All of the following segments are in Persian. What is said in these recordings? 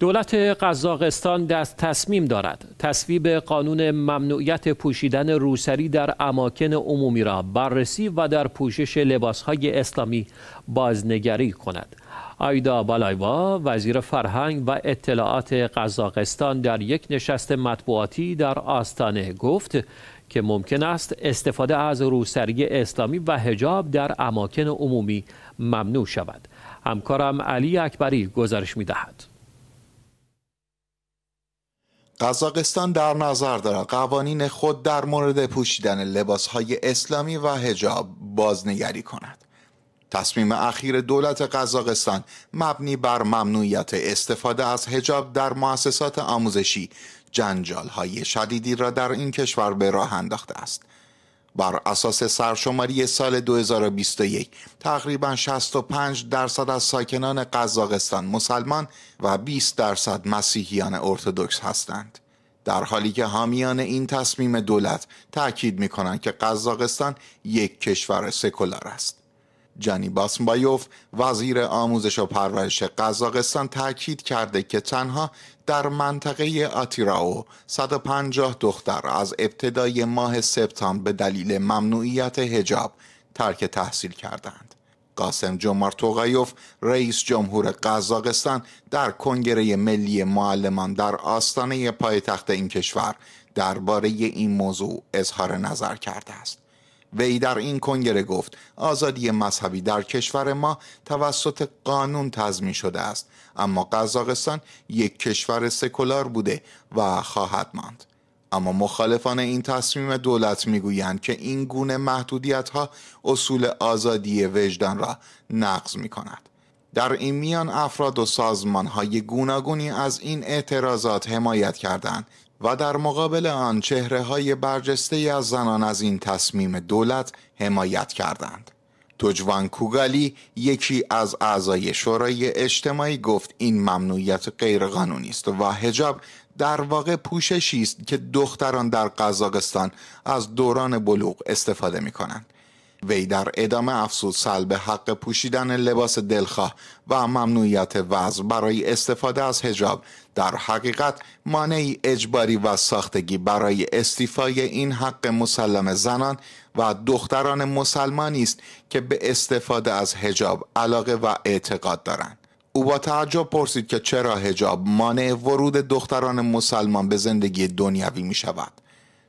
دولت قزاقستان دست تصمیم دارد تصویب قانون ممنوعیت پوشیدن روسری در اماکن عمومی را بررسی و در پوشش لباسهای اسلامی بازنگری کند آیدا بالایوا وزیر فرهنگ و اطلاعات قزاقستان در یک نشست مطبوعاتی در آستانه گفت که ممکن است استفاده از روسری اسلامی و هجاب در اماکن عمومی ممنوع شود همکارم علی اکبری گزارش دهد. قزاقستان در نظر دارد قوانین خود در مورد پوشیدن های اسلامی و هجاب بازنگری کند تصمیم اخیر دولت قزاقستان مبنی بر ممنوعیت استفاده از هجاب در مؤسسات آموزشی جنجال های شدیدی را در این کشور به راه انداخته است بر اساس سرشماری سال 2021 تقریبا 65 درصد از ساکنان قزاقستان مسلمان و 20 درصد مسیحیان ارتدکس هستند در حالی که حامیان این تصمیم دولت تاکید می کنند که قزاقستان یک کشور سکولار است جانی باسمبایوف وزیر آموزش و پرورش قزاقستان تاکید کرده که تنها در منطقه آتیراو 150 دختر از ابتدای ماه سپتامبر به دلیل ممنوعیت هجاب ترک تحصیل کردند. قاسم جمار توغایوف رئیس جمهور قزاقستان در کنگره ملی معلمان در آستانه پایتخت این کشور درباره این موضوع اظهار نظر کرده است. وی در این کنگره گفت آزادی مذهبی در کشور ما توسط قانون تضمین شده است اما قزاقستان یک کشور سکولار بوده و خواهد ماند اما مخالفان این تصمیم دولت میگویند که این گونه محدودیت ها اصول آزادی وجدان را نقض می کند. در این میان افراد و سازمان های گوناگونی از این اعتراضات حمایت کردند و در مقابل آن چهره های برجسته از زنان از این تصمیم دولت حمایت کردند. توجوان کوگالی یکی از اعضای شورای اجتماعی گفت این ممنوعیت غیرقانونی است و حجاب در واقع پوششی است که دختران در قزاقستان از دوران بلوغ استفاده می کنند. وی در ادامه افزود سلب حق پوشیدن لباس دلخواه و ممنوعیت وضع برای استفاده از هجاب در حقیقت مانعی اجباری و ساختگی برای استیفای این حق مسلم زنان و دختران مسلمانی است که به استفاده از هجاب علاقه و اعتقاد دارند او با تعجب پرسید که چرا هجاب مانع ورود دختران مسلمان به زندگی دنیوی می شود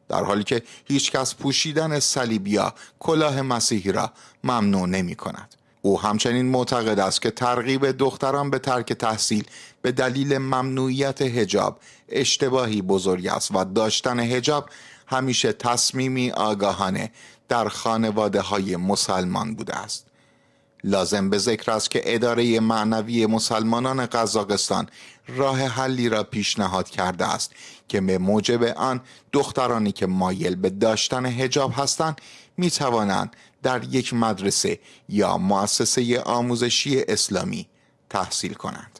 در حالی که هیچکس پوشیدن صلیبیا کلاه مسیحی را ممنوع نمی کند. او همچنین معتقد است که ترغیب دختران به ترک تحصیل به دلیل ممنوعیت هجاب اشتباهی بزرگ است و داشتن هجاب همیشه تصمیمی آگاهانه در خانواده های مسلمان بوده است لازم به ذکر است که اداره معنوی مسلمانان قزاقستان راه حلی را پیشنهاد کرده است که به موجب آن دخترانی که مایل به داشتن هجاب هستند می توانند در یک مدرسه یا مؤسسه آموزشی اسلامی تحصیل کنند.